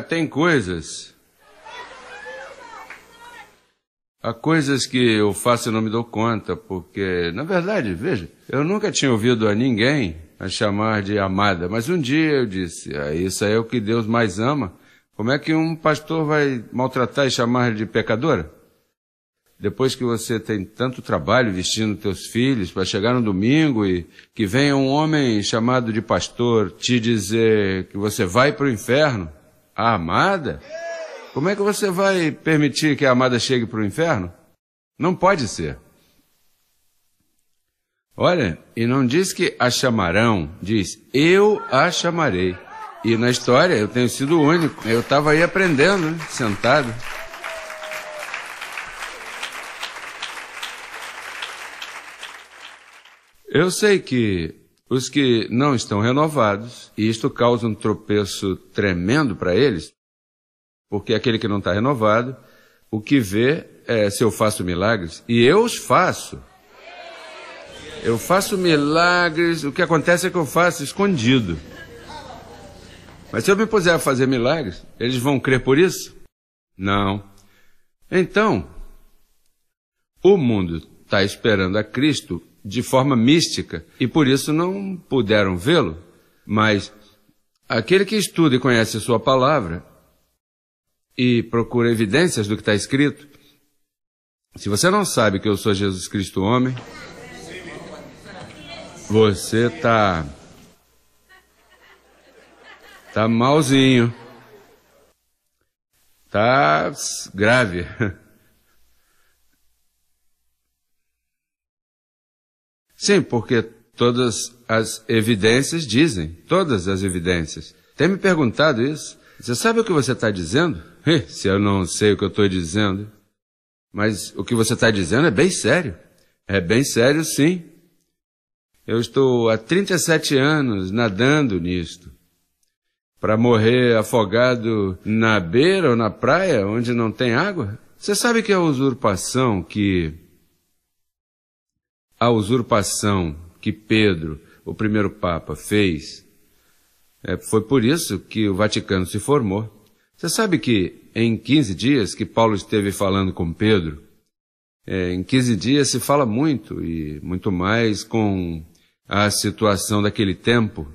tem coisas. Há coisas que eu faço e não me dou conta, porque, na verdade, veja, eu nunca tinha ouvido a ninguém a chamar de amada, mas um dia eu disse, ah, isso é o que Deus mais ama. Como é que um pastor vai maltratar e chamar de pecadora? Depois que você tem tanto trabalho vestindo teus filhos para chegar no domingo e que venha um homem chamado de pastor te dizer que você vai para o inferno, a amada? Como é que você vai permitir que a amada chegue para o inferno? Não pode ser. Olha, e não diz que a chamarão, diz eu a chamarei. E na história eu tenho sido o único. Eu estava aí aprendendo, né? sentado. Eu sei que os que não estão renovados, e isto causa um tropeço tremendo para eles, porque aquele que não está renovado, o que vê é se eu faço milagres, e eu os faço. Eu faço milagres, o que acontece é que eu faço escondido. Mas se eu me puser a fazer milagres, eles vão crer por isso? Não. Então, o mundo está esperando a Cristo de forma mística e por isso não puderam vê-lo. Mas aquele que estuda e conhece a sua palavra e procura evidências do que está escrito, se você não sabe que eu sou Jesus Cristo homem, você está. Tá, tá malzinho. Tá grave. Sim, porque todas as evidências dizem, todas as evidências. Tem me perguntado isso. Você sabe o que você está dizendo? Se eu não sei o que eu estou dizendo. Mas o que você está dizendo é bem sério. É bem sério, sim. Eu estou há 37 anos nadando nisto. Para morrer afogado na beira ou na praia onde não tem água? Você sabe que é a usurpação que a usurpação que Pedro, o primeiro Papa, fez, é, foi por isso que o Vaticano se formou. Você sabe que em 15 dias que Paulo esteve falando com Pedro, é, em 15 dias se fala muito e muito mais com a situação daquele tempo,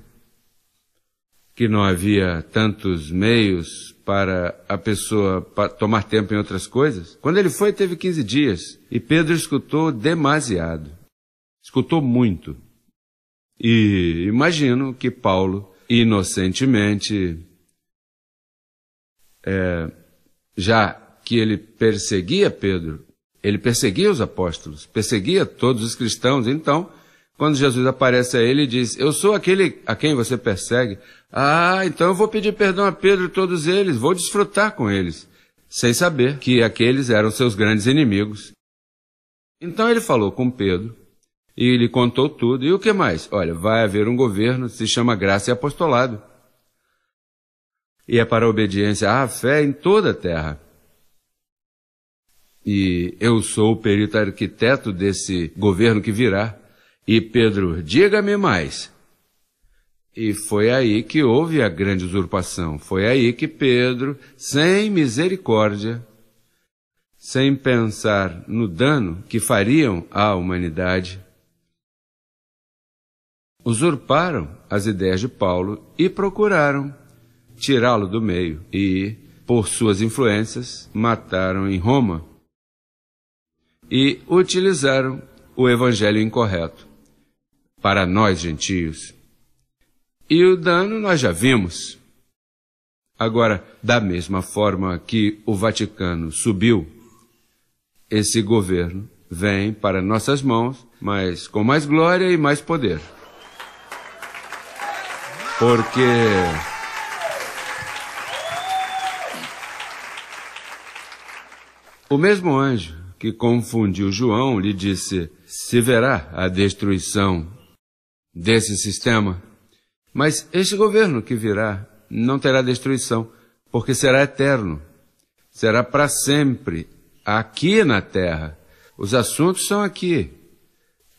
que não havia tantos meios para a pessoa tomar tempo em outras coisas. Quando ele foi, teve 15 dias e Pedro escutou demasiado escutou muito. E imagino que Paulo, inocentemente, é, já que ele perseguia Pedro, ele perseguia os apóstolos, perseguia todos os cristãos. Então, quando Jesus aparece a ele e diz: Eu sou aquele a quem você persegue. Ah, então eu vou pedir perdão a Pedro e todos eles, vou desfrutar com eles, sem saber que aqueles eram seus grandes inimigos. Então ele falou com Pedro, e ele contou tudo. E o que mais? Olha, vai haver um governo, que se chama graça e apostolado. E é para a obediência à fé em toda a terra. E eu sou o perito arquiteto desse governo que virá. E Pedro, diga-me mais. E foi aí que houve a grande usurpação. Foi aí que Pedro, sem misericórdia, sem pensar no dano que fariam à humanidade, usurparam as ideias de Paulo e procuraram tirá-lo do meio e, por suas influências, mataram em Roma e utilizaram o evangelho incorreto para nós gentios. E o dano nós já vimos. Agora, da mesma forma que o Vaticano subiu, esse governo vem para nossas mãos, mas com mais glória e mais poder. Porque. O mesmo anjo que confundiu João lhe disse: se verá a destruição desse sistema. Mas este governo que virá não terá destruição, porque será eterno, será para sempre, aqui na terra. Os assuntos são aqui.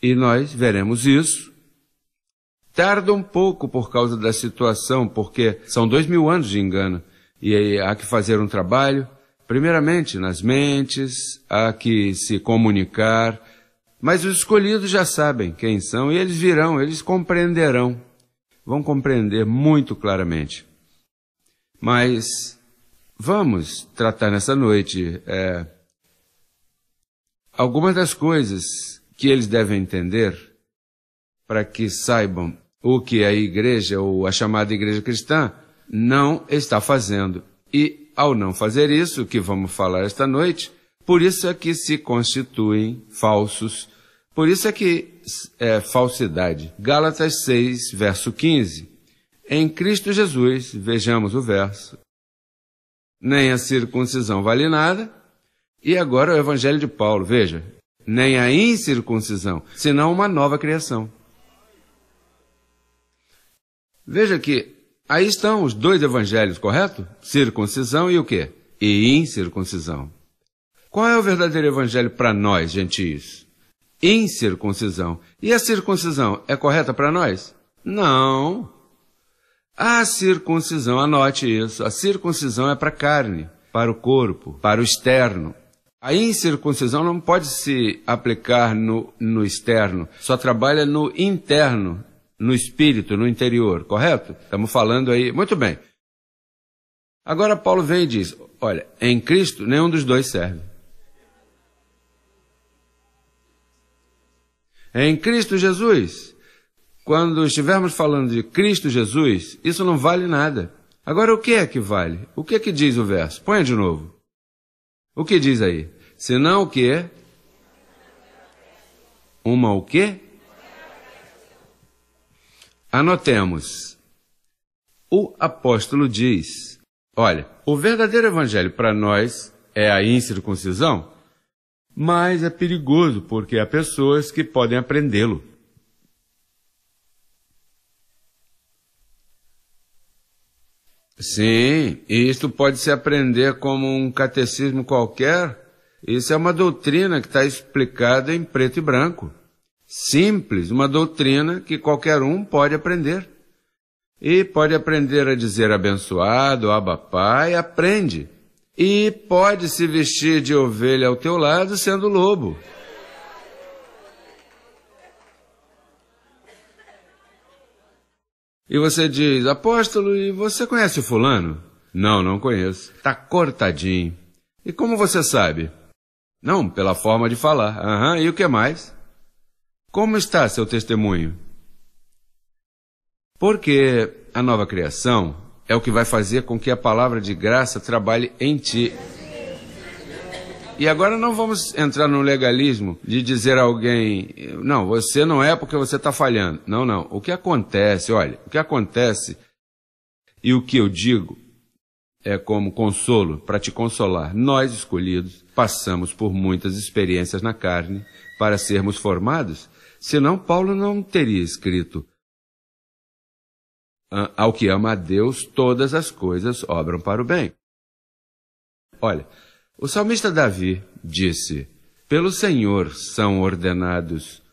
E nós veremos isso Tarda um pouco por causa da situação, porque são dois mil anos de engano. E há que fazer um trabalho, primeiramente nas mentes, há que se comunicar. Mas os escolhidos já sabem quem são e eles virão, eles compreenderão. Vão compreender muito claramente. Mas vamos tratar nessa noite é, algumas das coisas que eles devem entender para que saibam o que a igreja ou a chamada igreja cristã não está fazendo. E ao não fazer isso, que vamos falar esta noite, por isso é que se constituem falsos. Por isso é que é falsidade. Gálatas 6, verso 15. Em Cristo Jesus, vejamos o verso. Nem a circuncisão vale nada. E agora o Evangelho de Paulo, veja. Nem a incircuncisão, senão uma nova criação. Veja que aí estão os dois evangelhos, correto? Circuncisão e o quê? E incircuncisão. Qual é o verdadeiro evangelho para nós, gentios? Incircuncisão. E a circuncisão é correta para nós? Não. A circuncisão, anote isso, a circuncisão é para a carne, para o corpo, para o externo. A incircuncisão não pode se aplicar no, no externo, só trabalha no interno, no espírito, no interior, correto? Estamos falando aí. Muito bem. Agora Paulo vem e diz: Olha, em Cristo nenhum dos dois serve. Em Cristo Jesus, quando estivermos falando de Cristo Jesus, isso não vale nada. Agora, o que é que vale? O que é que diz o verso? Põe de novo. O que diz aí? Senão o que? Uma o quê? Anotemos. O apóstolo diz: Olha, o verdadeiro evangelho para nós é a incircuncisão, mas é perigoso porque há pessoas que podem aprendê-lo. Sim, isto pode se aprender como um catecismo qualquer. Isso é uma doutrina que está explicada em preto e branco simples, uma doutrina que qualquer um pode aprender. E pode aprender a dizer abençoado, abapai, aprende. E pode se vestir de ovelha ao teu lado sendo lobo. E você diz, apóstolo, e você conhece o fulano? Não, não conheço. Tá cortadinho. E como você sabe? Não, pela forma de falar. Aham, uhum, e o que mais? Como está seu testemunho? Porque a nova criação é o que vai fazer com que a palavra de graça trabalhe em ti. E agora não vamos entrar no legalismo de dizer a alguém, não, você não é porque você está falhando. Não, não. O que acontece, olha, o que acontece e o que eu digo é como consolo para te consolar. Nós escolhidos passamos por muitas experiências na carne para sermos formados Senão, Paulo não teria escrito: ah, Ao que ama a Deus, todas as coisas obram para o bem. Olha, o salmista Davi disse: Pelo Senhor são ordenados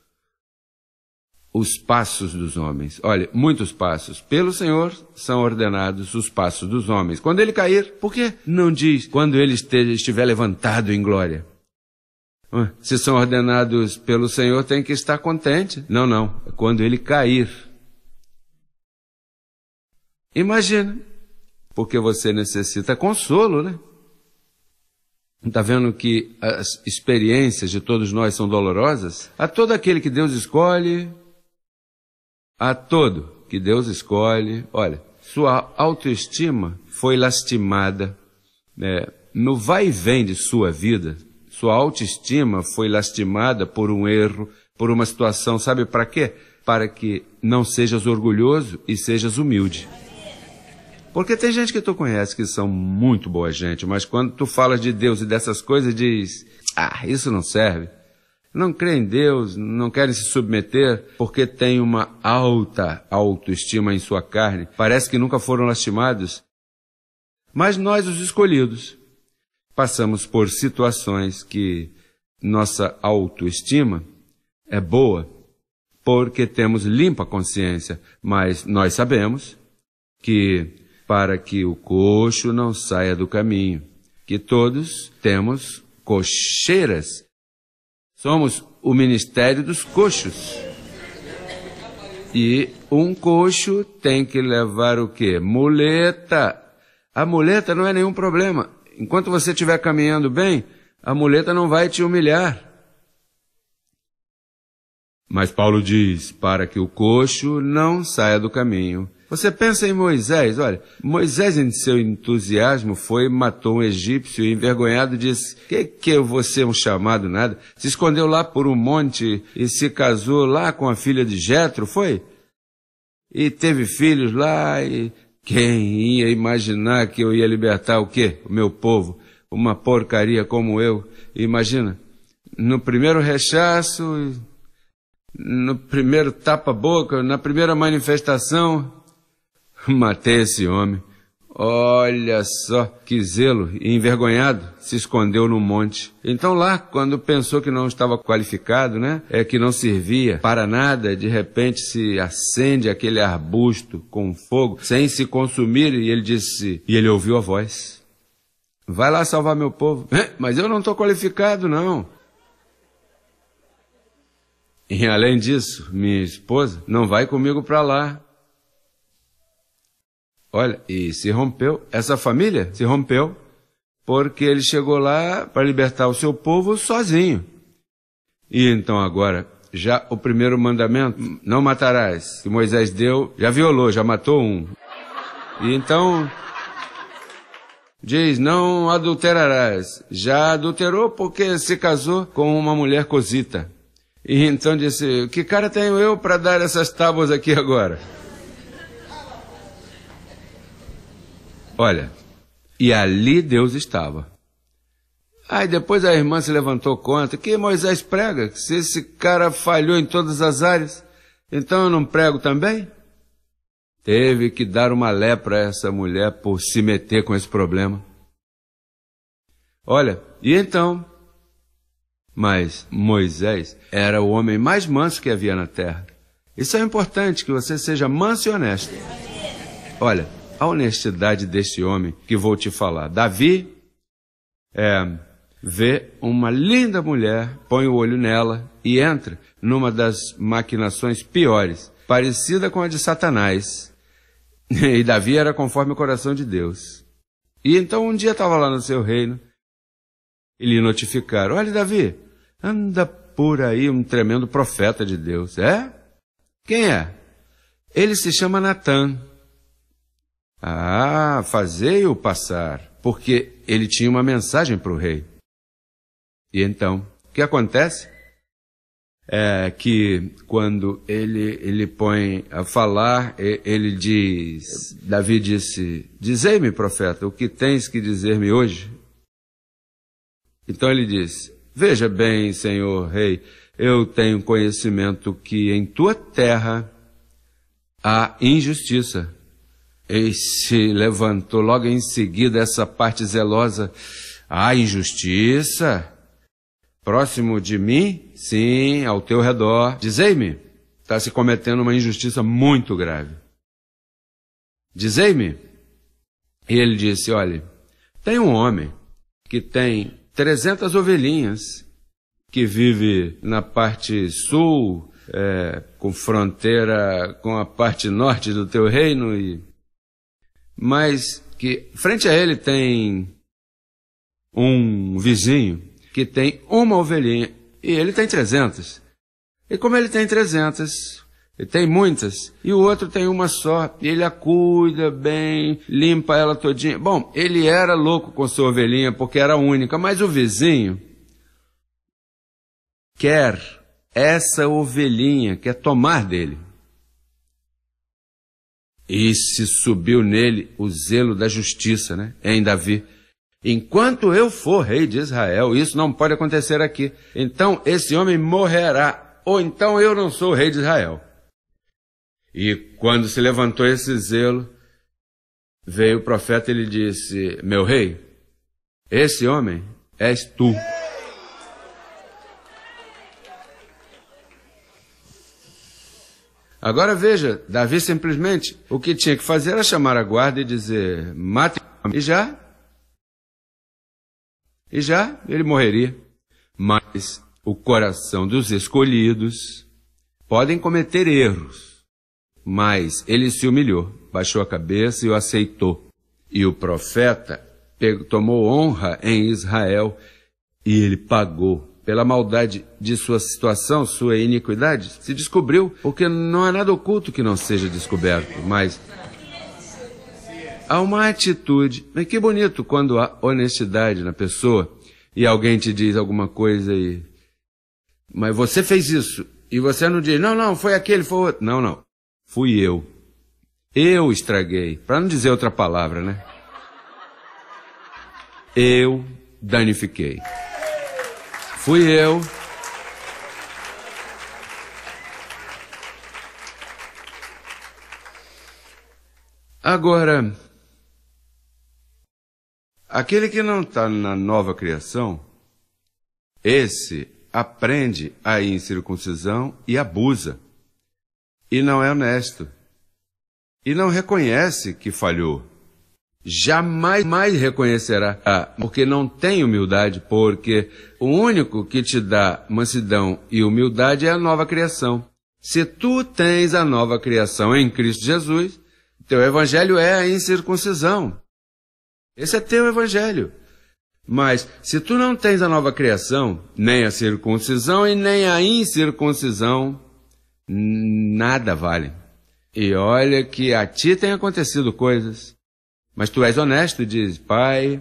os passos dos homens. Olha, muitos passos. Pelo Senhor são ordenados os passos dos homens. Quando ele cair, por que não diz quando ele esteja, estiver levantado em glória? Se são ordenados pelo Senhor, tem que estar contente. Não, não. É quando ele cair. Imagina. Porque você necessita consolo, né? Está vendo que as experiências de todos nós são dolorosas? A todo aquele que Deus escolhe, a todo que Deus escolhe, olha, sua autoestima foi lastimada. Né, no vai e vem de sua vida, sua autoestima foi lastimada por um erro, por uma situação, sabe para quê? Para que não sejas orgulhoso e sejas humilde. Porque tem gente que tu conhece que são muito boa gente, mas quando tu falas de Deus e dessas coisas, diz: "Ah, isso não serve". Não crê em Deus, não querem se submeter porque tem uma alta autoestima em sua carne. Parece que nunca foram lastimados. Mas nós os escolhidos, passamos por situações que nossa autoestima é boa, porque temos limpa consciência, mas nós sabemos que para que o coxo não saia do caminho, que todos temos cocheiras. Somos o ministério dos coxos. E um coxo tem que levar o quê? Muleta. A muleta não é nenhum problema. Enquanto você estiver caminhando bem, a muleta não vai te humilhar. Mas Paulo diz: para que o coxo não saia do caminho. Você pensa em Moisés, olha, Moisés em seu entusiasmo foi, matou um egípcio e envergonhado disse, que que eu vou ser um chamado nada? Se escondeu lá por um monte e se casou lá com a filha de Jetro, foi? E teve filhos lá e quem ia imaginar que eu ia libertar o quê? O meu povo. Uma porcaria como eu. Imagina, no primeiro rechaço, no primeiro tapa-boca, na primeira manifestação, matei esse homem. Olha só que zelo! E envergonhado, se escondeu no monte. Então lá, quando pensou que não estava qualificado, né? É que não servia para nada, de repente se acende aquele arbusto com fogo, sem se consumir, e ele disse, e ele ouviu a voz. Vai lá salvar meu povo. Mas eu não estou qualificado, não. E além disso, minha esposa não vai comigo para lá. Olha, e se rompeu, essa família se rompeu, porque ele chegou lá para libertar o seu povo sozinho. E então agora, já o primeiro mandamento, não matarás, que Moisés deu, já violou, já matou um. E então, diz, não adulterarás, já adulterou porque se casou com uma mulher cosita. E então disse, que cara tenho eu para dar essas tábuas aqui agora? Olha, e ali Deus estava. Aí depois a irmã se levantou contra que Moisés prega, que se esse cara falhou em todas as áreas, então eu não prego também? Teve que dar uma lepra a essa mulher por se meter com esse problema. Olha, e então? Mas Moisés era o homem mais manso que havia na terra. Isso é importante, que você seja manso e honesto. Olha, a honestidade desse homem que vou te falar. Davi é, vê uma linda mulher, põe o olho nela e entra numa das maquinações piores, parecida com a de Satanás. E Davi era conforme o coração de Deus. E então um dia estava lá no seu reino e lhe notificaram: Olha, Davi, anda por aí um tremendo profeta de Deus. É? Quem é? Ele se chama Natan. Ah, fazei-o passar, porque ele tinha uma mensagem para o rei. E então, o que acontece? É que quando ele, ele põe a falar, ele diz, Davi disse, dizei-me, profeta, o que tens que dizer-me hoje? Então ele diz, veja bem, senhor rei, eu tenho conhecimento que em tua terra há injustiça e se levantou logo em seguida essa parte zelosa. A injustiça! Próximo de mim? Sim, ao teu redor. Dizei-me, está se cometendo uma injustiça muito grave. Dizei-me. E ele disse: Olhe, tem um homem que tem 300 ovelhinhas, que vive na parte sul, é, com fronteira com a parte norte do teu reino e mas que frente a ele tem um vizinho que tem uma ovelhinha e ele tem 300. E como ele tem 300, ele tem muitas, e o outro tem uma só, e ele a cuida bem, limpa ela todinha. Bom, ele era louco com sua ovelhinha porque era única, mas o vizinho quer essa ovelhinha, quer tomar dele. E se subiu nele o zelo da justiça, né? Em Davi. Enquanto eu for rei de Israel, isso não pode acontecer aqui. Então esse homem morrerá, ou então eu não sou rei de Israel. E quando se levantou esse zelo, veio o profeta e lhe disse: Meu rei, esse homem és tu. Agora veja, Davi simplesmente o que tinha que fazer era chamar a guarda e dizer: mate e já. E já ele morreria. Mas o coração dos escolhidos podem cometer erros. Mas ele se humilhou, baixou a cabeça e o aceitou. E o profeta tomou honra em Israel e ele pagou pela maldade de sua situação, sua iniquidade, se descobriu, porque não há nada oculto que não seja descoberto, mas há uma atitude. Mas que bonito quando há honestidade na pessoa e alguém te diz alguma coisa e. Mas você fez isso. E você não diz, não, não, foi aquele, foi outro. Não, não. Fui eu. Eu estraguei. Para não dizer outra palavra, né? Eu danifiquei. Fui eu. Agora, aquele que não está na nova criação, esse aprende a incircuncisão e abusa, e não é honesto, e não reconhece que falhou jamais mais reconhecerá, porque não tem humildade, porque o único que te dá mansidão e humildade é a nova criação. Se tu tens a nova criação em Cristo Jesus, teu evangelho é a incircuncisão. Esse é teu evangelho. Mas se tu não tens a nova criação, nem a circuncisão e nem a incircuncisão, nada vale. E olha que a ti tem acontecido coisas mas tu és honesto e diz: Pai,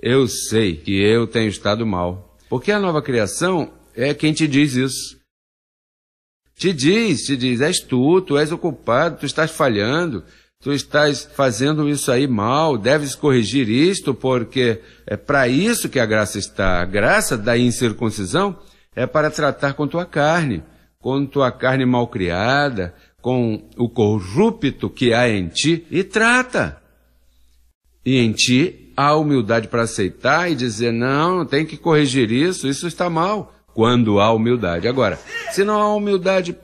eu sei que eu tenho estado mal. Porque a nova criação é quem te diz isso. Te diz, te diz, és tu, tu és ocupado, tu estás falhando, tu estás fazendo isso aí mal, deves corrigir isto, porque é para isso que a graça está. A graça da incircuncisão é para tratar com tua carne, com tua carne mal criada, com o corrupto que há em ti, e trata e em ti há humildade para aceitar e dizer, não, tem que corrigir isso, isso está mal, quando há humildade. Agora, se não há humildade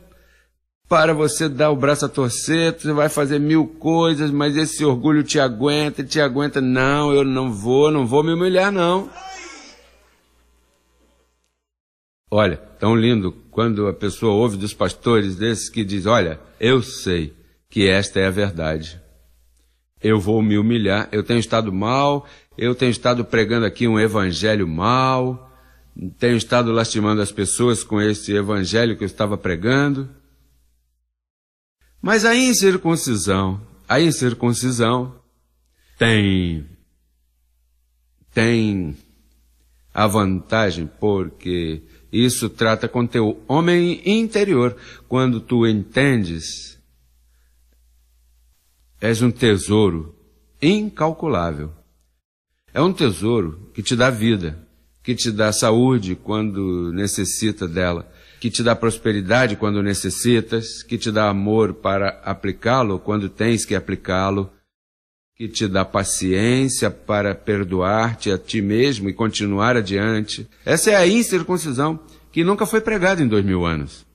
para você dar o braço a torcer, você vai fazer mil coisas, mas esse orgulho te aguenta, te aguenta, não, eu não vou, não vou me humilhar, não. Olha, tão lindo quando a pessoa ouve dos pastores desses que diz, olha, eu sei que esta é a verdade eu vou me humilhar. Eu tenho estado mal, eu tenho estado pregando aqui um evangelho mal, tenho estado lastimando as pessoas com este evangelho que eu estava pregando. Mas a incircuncisão, a incircuncisão tem tem a vantagem porque isso trata com teu homem interior. Quando tu entendes és um tesouro incalculável. É um tesouro que te dá vida, que te dá saúde quando necessita dela, que te dá prosperidade quando necessitas, que te dá amor para aplicá-lo quando tens que aplicá-lo, que te dá paciência para perdoar-te a ti mesmo e continuar adiante. Essa é a incircuncisão que nunca foi pregada em dois mil anos.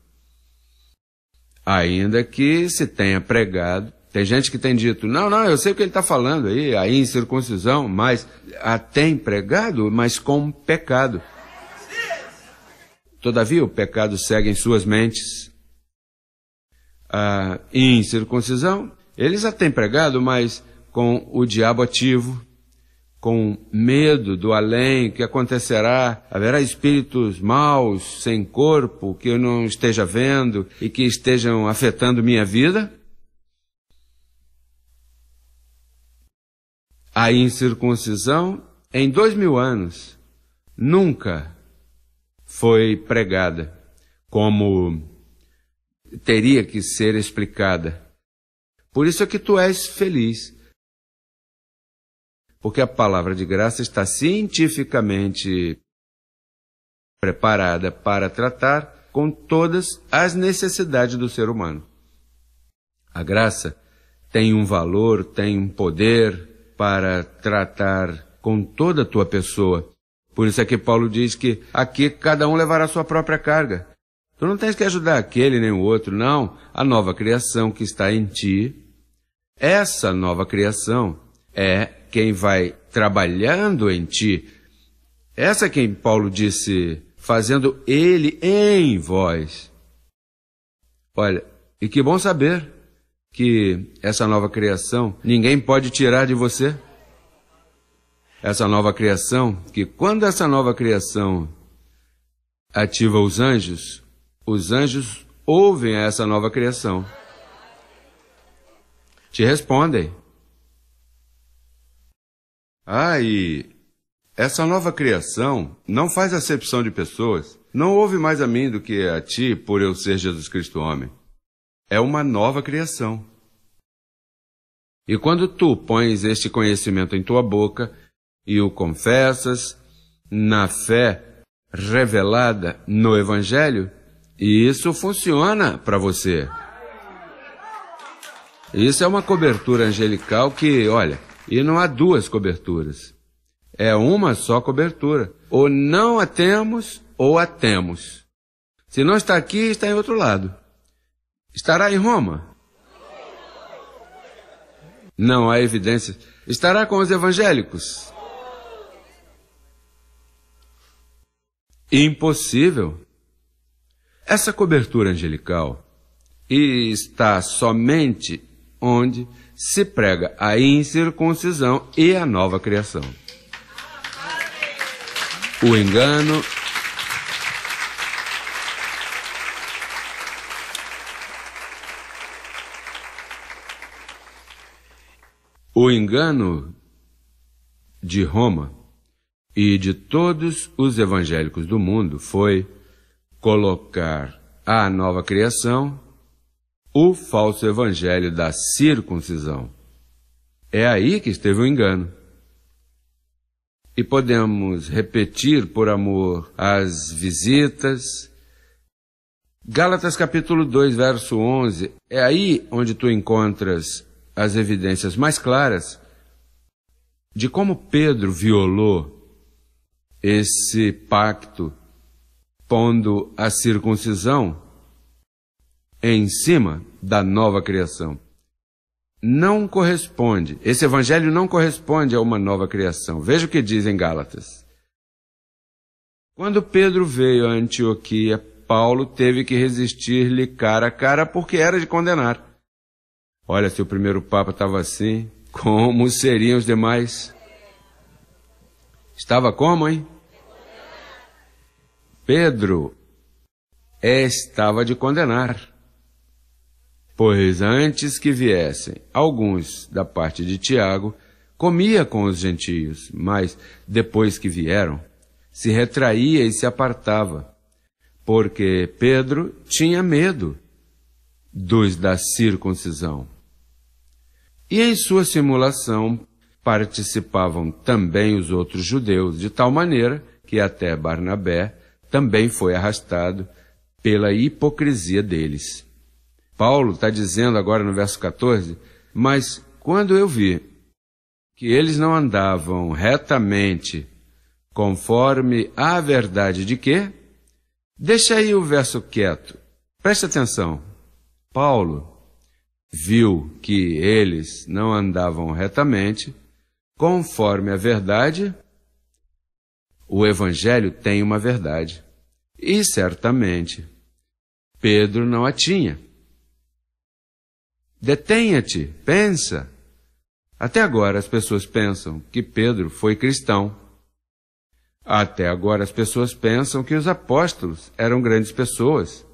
Ainda que se tenha pregado tem gente que tem dito, não, não, eu sei o que ele está falando aí, a incircuncisão, mas até empregado, mas com pecado. Todavia, o pecado segue em suas mentes. A ah, incircuncisão, eles a têm pregado, mas com o diabo ativo, com medo do além, que acontecerá, haverá espíritos maus, sem corpo, que eu não esteja vendo e que estejam afetando minha vida? a incircuncisão em dois mil anos nunca foi pregada como teria que ser explicada. Por isso é que tu és feliz. Porque a palavra de graça está cientificamente preparada para tratar com todas as necessidades do ser humano. A graça tem um valor, tem um poder, para tratar com toda a tua pessoa. Por isso é que Paulo diz que aqui cada um levará sua própria carga. Tu não tens que ajudar aquele nem o outro, não. A nova criação que está em ti, essa nova criação é quem vai trabalhando em ti. Essa é quem Paulo disse, fazendo ele em vós. Olha, e que bom saber que essa nova criação ninguém pode tirar de você? Essa nova criação, que quando essa nova criação ativa os anjos, os anjos ouvem essa nova criação. Te respondem. Ah, e essa nova criação não faz acepção de pessoas. Não ouve mais a mim do que a ti, por eu ser Jesus Cristo homem. É uma nova criação. E quando tu pões este conhecimento em tua boca e o confessas na fé revelada no Evangelho, isso funciona para você. Isso é uma cobertura angelical que, olha, e não há duas coberturas. É uma só cobertura. Ou não a temos, ou a temos. Se não está aqui, está em outro lado. Estará em Roma. Não há evidência. Estará com os evangélicos? Impossível. Essa cobertura angelical está somente onde se prega a incircuncisão e a nova criação. O engano O engano de Roma e de todos os evangélicos do mundo foi colocar à nova criação o falso evangelho da circuncisão. É aí que esteve o engano. E podemos repetir, por amor, as visitas. Gálatas capítulo 2, verso 11, é aí onde tu encontras as evidências mais claras de como Pedro violou esse pacto, pondo a circuncisão em cima da nova criação. Não corresponde, esse evangelho não corresponde a uma nova criação. Veja o que diz em Gálatas. Quando Pedro veio a Antioquia, Paulo teve que resistir-lhe cara a cara porque era de condenar. Olha, se o primeiro Papa estava assim, como seriam os demais? Estava como, hein? Pedro é, estava de condenar. Pois antes que viessem alguns da parte de Tiago, comia com os gentios, mas depois que vieram, se retraía e se apartava, porque Pedro tinha medo dos da circuncisão. E em sua simulação participavam também os outros judeus, de tal maneira que até Barnabé também foi arrastado pela hipocrisia deles. Paulo está dizendo agora no verso 14: Mas quando eu vi que eles não andavam retamente, conforme a verdade de quê? Deixa aí o verso quieto. Preste atenção. Paulo viu que eles não andavam retamente, conforme a verdade, o Evangelho tem uma verdade. E certamente, Pedro não a tinha. Detenha-te, pensa. Até agora as pessoas pensam que Pedro foi cristão. Até agora as pessoas pensam que os apóstolos eram grandes pessoas.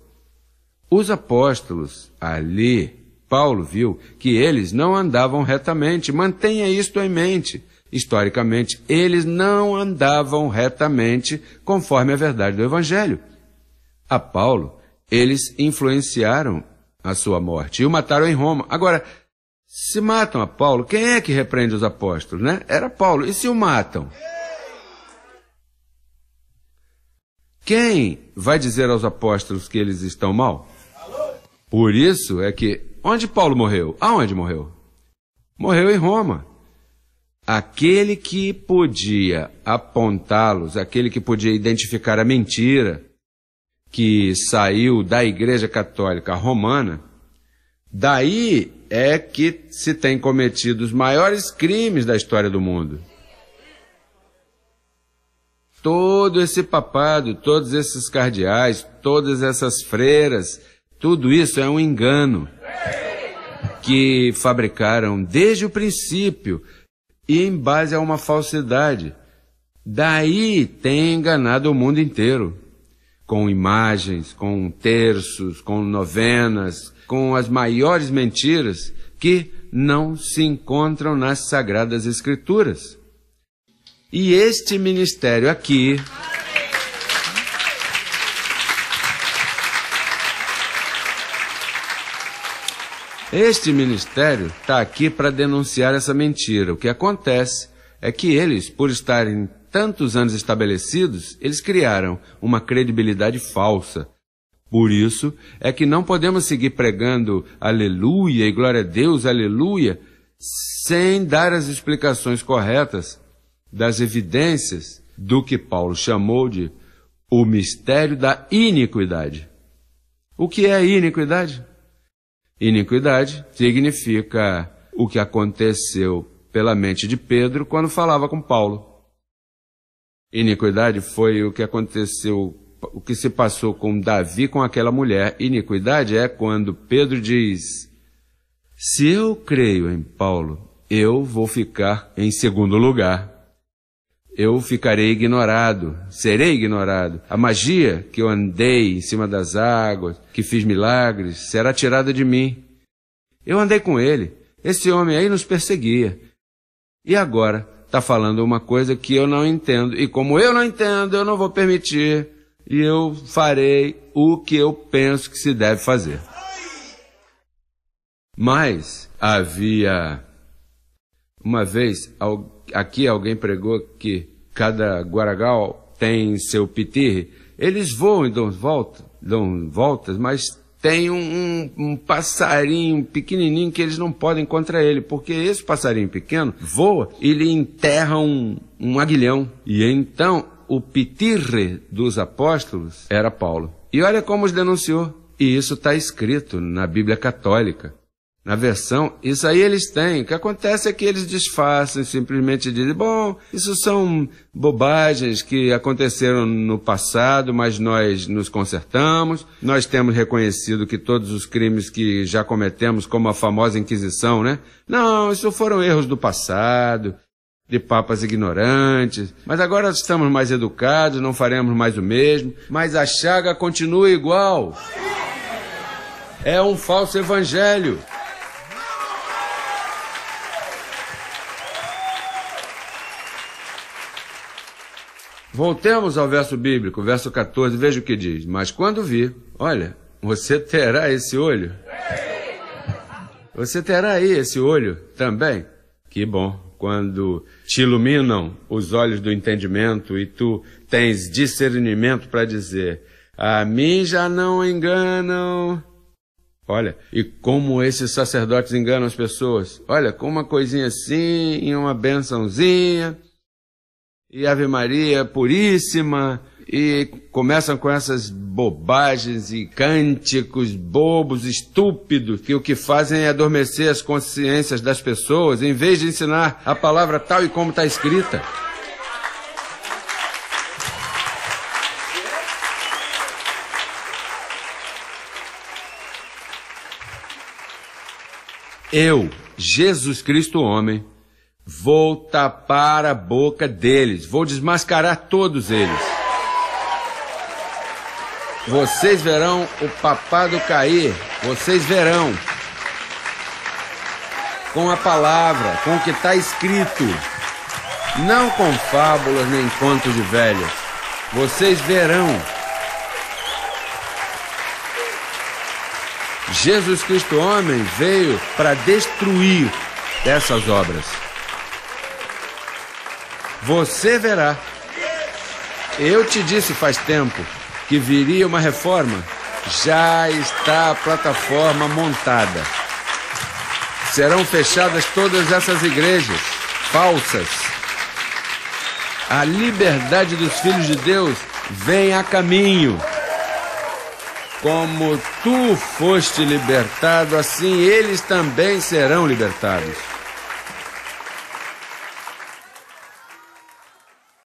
Os apóstolos ali Paulo viu que eles não andavam retamente. Mantenha isto em mente. Historicamente, eles não andavam retamente conforme a verdade do Evangelho. A Paulo, eles influenciaram a sua morte e o mataram em Roma. Agora, se matam a Paulo, quem é que repreende os apóstolos, né? Era Paulo. E se o matam? Quem vai dizer aos apóstolos que eles estão mal? Por isso é que Onde Paulo morreu? Aonde morreu? Morreu em Roma. Aquele que podia apontá-los, aquele que podia identificar a mentira que saiu da Igreja Católica Romana, daí é que se tem cometido os maiores crimes da história do mundo todo esse papado, todos esses cardeais, todas essas freiras, tudo isso é um engano que fabricaram desde o princípio e em base a uma falsidade. Daí tem enganado o mundo inteiro com imagens, com terços, com novenas, com as maiores mentiras que não se encontram nas sagradas escrituras. E este ministério aqui Este ministério está aqui para denunciar essa mentira. O que acontece é que eles, por estarem tantos anos estabelecidos, eles criaram uma credibilidade falsa. Por isso é que não podemos seguir pregando aleluia e glória a Deus, aleluia, sem dar as explicações corretas das evidências do que Paulo chamou de o mistério da iniquidade. O que é a iniquidade? Iniquidade significa o que aconteceu pela mente de Pedro quando falava com Paulo. Iniquidade foi o que aconteceu, o que se passou com Davi com aquela mulher. Iniquidade é quando Pedro diz: Se eu creio em Paulo, eu vou ficar em segundo lugar eu ficarei ignorado, serei ignorado. A magia que eu andei em cima das águas, que fiz milagres, será tirada de mim. Eu andei com ele. Esse homem aí nos perseguia. E agora está falando uma coisa que eu não entendo. E como eu não entendo, eu não vou permitir. E eu farei o que eu penso que se deve fazer. Mas havia uma vez aqui alguém pregou que cada Guaragal tem seu pitirre, eles voam e dão, volta, dão voltas, mas tem um, um, passarinho pequenininho que eles não podem contra ele, porque esse passarinho pequeno voa e lhe enterra um, um aguilhão. E então o pitirre dos apóstolos era Paulo. E olha como os denunciou. E isso está escrito na Bíblia Católica na versão, isso aí eles têm. O que acontece é que eles disfarçam, simplesmente dizem, bom, isso são bobagens que aconteceram no passado, mas nós nos consertamos, nós temos reconhecido que todos os crimes que já cometemos, como a famosa Inquisição, né? Não, isso foram erros do passado, de papas ignorantes, mas agora estamos mais educados, não faremos mais o mesmo, mas a chaga continua igual. É um falso evangelho. Voltemos ao verso bíblico, verso 14, veja o que diz. Mas quando vir, olha, você terá esse olho. Você terá aí esse olho também. Que bom quando te iluminam os olhos do entendimento e tu tens discernimento para dizer: A mim já não enganam. Olha, e como esses sacerdotes enganam as pessoas. Olha, com uma coisinha assim, uma bençãozinha, e Ave Maria é Puríssima, e começam com essas bobagens e cânticos bobos, estúpidos, que o que fazem é adormecer as consciências das pessoas, em vez de ensinar a palavra tal e como está escrita. Eu, Jesus Cristo homem, Vou tapar a boca deles, vou desmascarar todos eles. Vocês verão o papado cair, vocês verão. Com a palavra, com o que está escrito. Não com fábulas nem contos de velhas. Vocês verão. Jesus Cristo, homem, veio para destruir essas obras. Você verá. Eu te disse faz tempo que viria uma reforma. Já está a plataforma montada. Serão fechadas todas essas igrejas falsas. A liberdade dos filhos de Deus vem a caminho. Como tu foste libertado, assim eles também serão libertados.